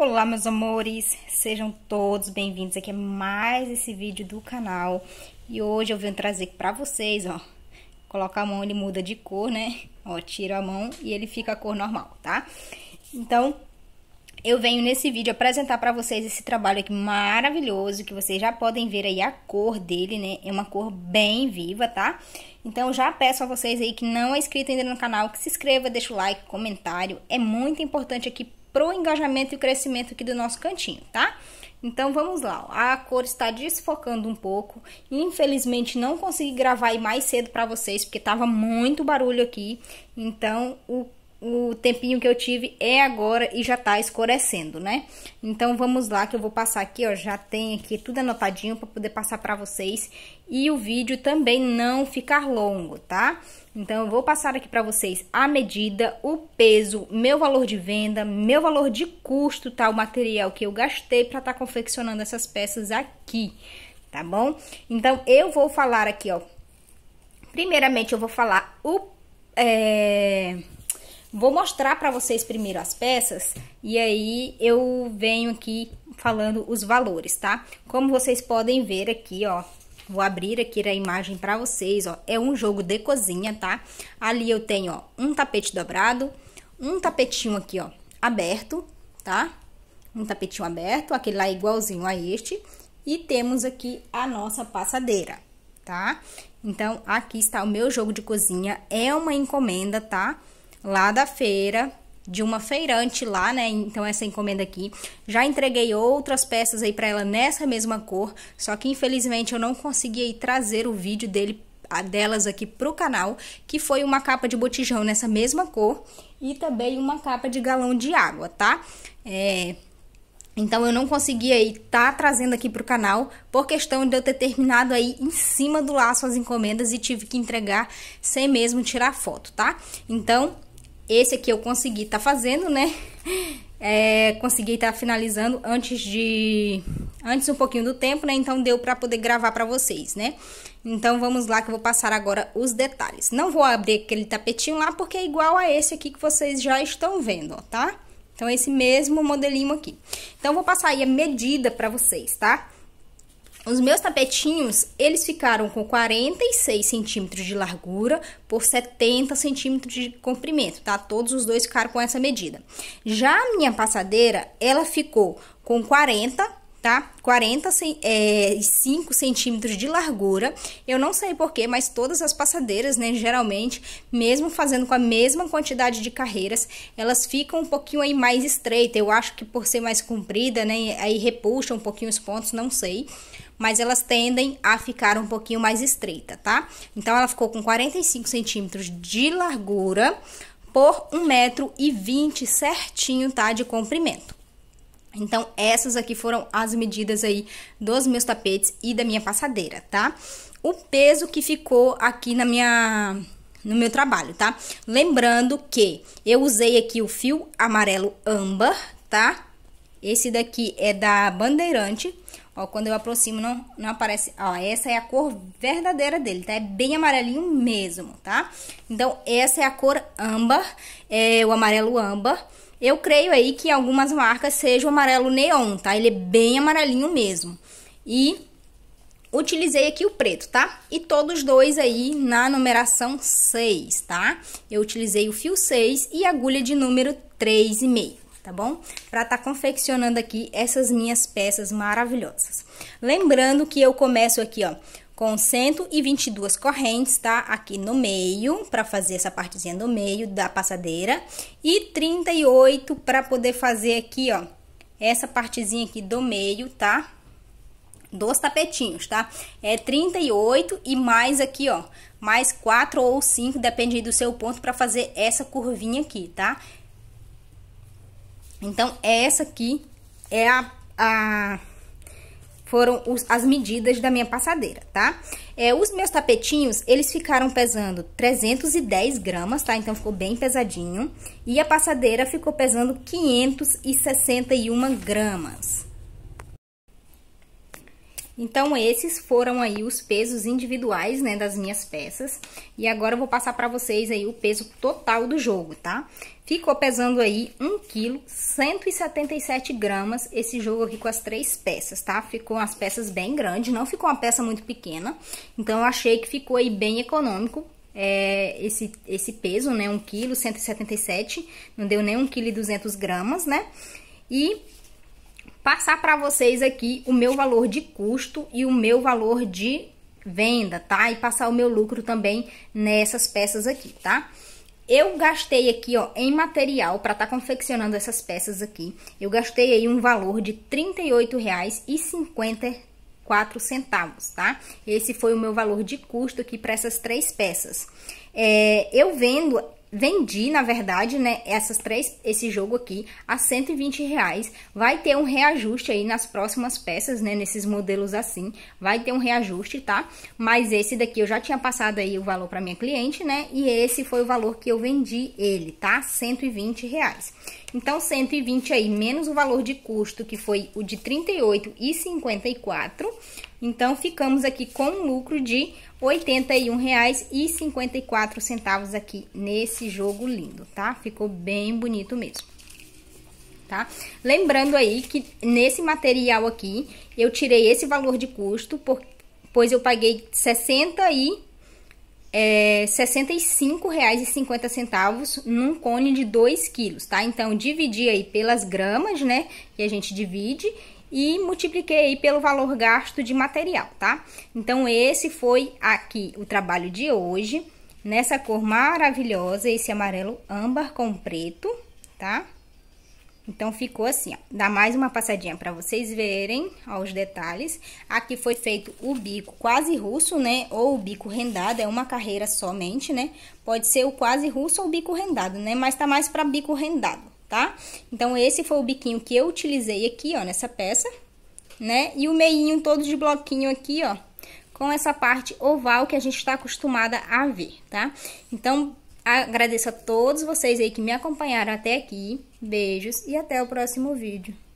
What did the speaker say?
Olá, meus amores, sejam todos bem-vindos aqui a é mais esse vídeo do canal. E hoje eu venho trazer pra vocês, ó, coloca a mão, ele muda de cor, né? Ó, tira a mão e ele fica a cor normal, tá? Então, eu venho nesse vídeo apresentar pra vocês esse trabalho aqui maravilhoso, que vocês já podem ver aí a cor dele, né? É uma cor bem viva, tá? Então, já peço a vocês aí que não é inscrito ainda no canal, que se inscreva, deixa o like, comentário. É muito importante aqui o engajamento e o crescimento aqui do nosso cantinho, tá? Então vamos lá, a cor está desfocando um pouco. Infelizmente não consegui gravar aí mais cedo para vocês porque tava muito barulho aqui. Então o o tempinho que eu tive é agora e já tá escurecendo, né? Então, vamos lá que eu vou passar aqui, ó, já tem aqui tudo anotadinho para poder passar para vocês e o vídeo também não ficar longo, tá? Então, eu vou passar aqui para vocês a medida, o peso, meu valor de venda, meu valor de custo, tá? O material que eu gastei para estar tá confeccionando essas peças aqui, tá bom? Então, eu vou falar aqui, ó. Primeiramente, eu vou falar o... É Vou mostrar para vocês primeiro as peças e aí eu venho aqui falando os valores, tá? Como vocês podem ver aqui, ó, vou abrir aqui a imagem para vocês, ó, é um jogo de cozinha, tá? Ali eu tenho, ó, um tapete dobrado, um tapetinho aqui, ó, aberto, tá? Um tapetinho aberto, aquele lá é igualzinho a este, e temos aqui a nossa passadeira, tá? Então, aqui está o meu jogo de cozinha, é uma encomenda, Tá? lá da feira, de uma feirante lá, né? Então essa encomenda aqui. Já entreguei outras peças aí para ela nessa mesma cor, só que infelizmente eu não consegui trazer o vídeo dele a delas aqui pro canal, que foi uma capa de botijão nessa mesma cor e também uma capa de galão de água, tá? É, então eu não consegui aí tá trazendo aqui pro canal por questão de eu ter terminado aí em cima do laço as encomendas e tive que entregar sem mesmo tirar foto, tá? Então esse aqui eu consegui tá fazendo, né? É, consegui estar tá finalizando antes de antes um pouquinho do tempo, né? Então deu para poder gravar para vocês, né? Então vamos lá que eu vou passar agora os detalhes. Não vou abrir aquele tapetinho lá porque é igual a esse aqui que vocês já estão vendo, ó, tá? Então esse mesmo modelinho aqui. Então vou passar aí a medida para vocês, tá? Os meus tapetinhos, eles ficaram com 46 centímetros de largura por 70 centímetros de comprimento, tá? Todos os dois ficaram com essa medida. Já a minha passadeira, ela ficou com 40 tá? 45 é, centímetros de largura. Eu não sei porquê, mas todas as passadeiras, né, geralmente, mesmo fazendo com a mesma quantidade de carreiras, elas ficam um pouquinho aí mais estreita. Eu acho que por ser mais comprida, né, aí repuxa um pouquinho os pontos, não sei mas elas tendem a ficar um pouquinho mais estreita, tá? Então, ela ficou com 45 centímetros de largura por 1,20 metro e certinho, tá? De comprimento. Então, essas aqui foram as medidas aí dos meus tapetes e da minha passadeira, tá? O peso que ficou aqui na minha no meu trabalho, tá? Lembrando que eu usei aqui o fio amarelo âmbar, tá? Esse daqui é da Bandeirante Ó, quando eu aproximo, não, não aparece. Ó, essa é a cor verdadeira dele, tá? É bem amarelinho mesmo, tá? Então, essa é a cor âmbar, é o amarelo âmbar. Eu creio aí que algumas marcas seja o amarelo neon, tá? Ele é bem amarelinho mesmo. E utilizei aqui o preto, tá? E todos dois aí na numeração 6, tá? Eu utilizei o fio 6 e agulha de número 3,5 tá bom? Pra estar tá confeccionando aqui essas minhas peças maravilhosas. Lembrando que eu começo aqui, ó, com 122 correntes, tá? Aqui no meio, pra fazer essa partezinha do meio da passadeira e 38 para poder fazer aqui, ó, essa partezinha aqui do meio, tá? Dos tapetinhos, tá? É 38 e mais aqui, ó, mais quatro ou cinco, depende do seu ponto, para fazer essa curvinha aqui, tá? Então, essa aqui é a, a foram os, as medidas da minha passadeira, tá? É, os meus tapetinhos, eles ficaram pesando 310 gramas, tá? Então, ficou bem pesadinho. E a passadeira ficou pesando 561 gramas. Então, esses foram aí os pesos individuais, né, das minhas peças. E agora eu vou passar para vocês aí o peso total do jogo, tá? Ficou pesando aí 1 kg 177 gramas esse jogo aqui com as três peças, tá? Ficou as peças bem grandes, não ficou uma peça muito pequena. Então, eu achei que ficou aí bem econômico, é, esse, esse peso, né? 1 kg 177, não deu nem 1 kg 200 gramas, né? E passar para vocês aqui o meu valor de custo e o meu valor de venda, tá? E passar o meu lucro também nessas peças aqui, tá? Eu gastei aqui, ó, em material para estar tá confeccionando essas peças aqui. Eu gastei aí um valor de R$ 34,54, tá? Esse foi o meu valor de custo aqui para essas três peças. É, eu vendo vendi, na verdade, né, essas três, esse jogo aqui a 120 reais. Vai ter um reajuste aí nas próximas peças, né, nesses modelos assim, vai ter um reajuste, tá? Mas esse daqui eu já tinha passado aí o valor para minha cliente, né, e esse foi o valor que eu vendi ele, tá? 120 reais. Então, 120 aí, menos o valor de custo, que foi o de 38,54, então, ficamos aqui com um lucro de R$ 81,54 aqui nesse jogo lindo, tá? Ficou bem bonito mesmo. Tá? Lembrando aí que nesse material aqui, eu tirei esse valor de custo, por, pois eu paguei 60 e é, R$ 65,50 num cone de 2 quilos, tá? Então, dividi aí pelas gramas, né? Que a gente divide e multipliquei pelo valor gasto de material, tá? Então, esse foi aqui o trabalho de hoje, nessa cor maravilhosa, esse amarelo âmbar com preto, tá? Então, ficou assim, ó. Dá mais uma passadinha para vocês verem, ó, os detalhes. Aqui foi feito o bico quase russo, né? Ou o bico rendado, é uma carreira somente, né? Pode ser o quase russo ou o bico rendado, né? Mas tá mais para bico rendado tá? Então, esse foi o biquinho que eu utilizei aqui, ó, nessa peça, né? E o meinho todo de bloquinho aqui, ó, com essa parte oval que a gente está acostumada a ver, tá? Então, agradeço a todos vocês aí que me acompanharam até aqui. Beijos e até o próximo vídeo.